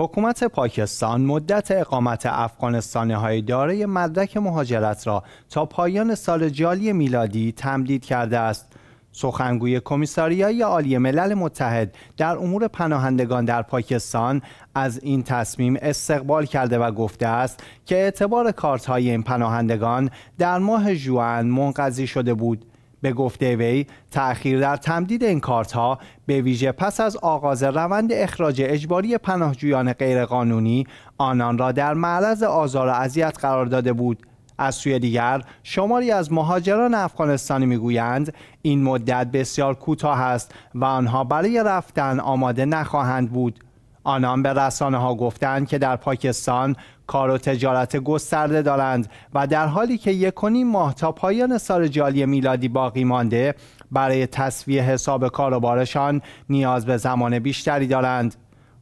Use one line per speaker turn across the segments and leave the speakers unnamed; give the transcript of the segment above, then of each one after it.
حکومت پاکستان مدت اقامت افغانستانی های دارای مدرک مهاجرت را تا پایان سال جالی میلادی تمدید کرده است. سخنگوی کمیساریای عالی ملل متحد در امور پناهندگان در پاکستان از این تصمیم استقبال کرده و گفته است که اعتبار کارت های این پناهندگان در ماه جوان منقضی شده بود. به گفته وی تأخیر در تمدید این کارت ها به ویژه پس از آغاز روند اخراج اجباری پناهجویان غیرقانونی آنان را در معرض آزار و اذیت قرار داده بود از سوی دیگر شماری از مهاجران افغانستانی میگویند این مدت بسیار کوتاه است و آنها برای رفتن آماده نخواهند بود آنان به رسانه ها گفتند که در پاکستان کار و تجارت گسترده دارند و در حالی که یکنیم ماه تا پایان سال جالی میلادی باقی مانده برای تصویه حساب بارشان نیاز به زمان بیشتری دارند.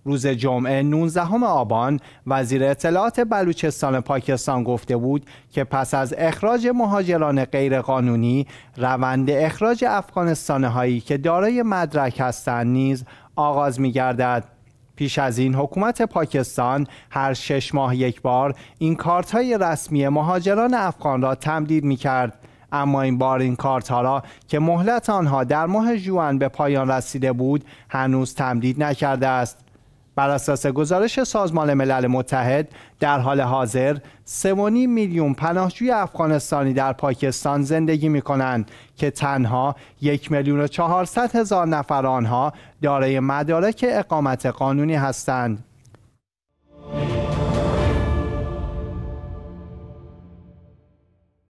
روز جمعه 19 آبان وزیر اطلاعات بلوچستان پاکستان گفته بود که پس از اخراج مهاجران غیرقانونی روند اخراج افغانستان هایی که دارای مدرک هستند نیز آغاز می گردد. پیش از این حکومت پاکستان هر شش ماه یک بار این کارت های رسمی مهاجران افغان را تمدید می کرد. اما این بار این کارت ها را که مهلت آنها در ماه جوان به پایان رسیده بود هنوز تمدید نکرده است. بر اساس گزارش سازمان ملل متحد در حال حاضر 3.5 میلیون پناهجوی افغانستانی در پاکستان زندگی می کنند که تنها یک میلیون و هزار نفر آنها دارای مدارک اقامت قانونی هستند.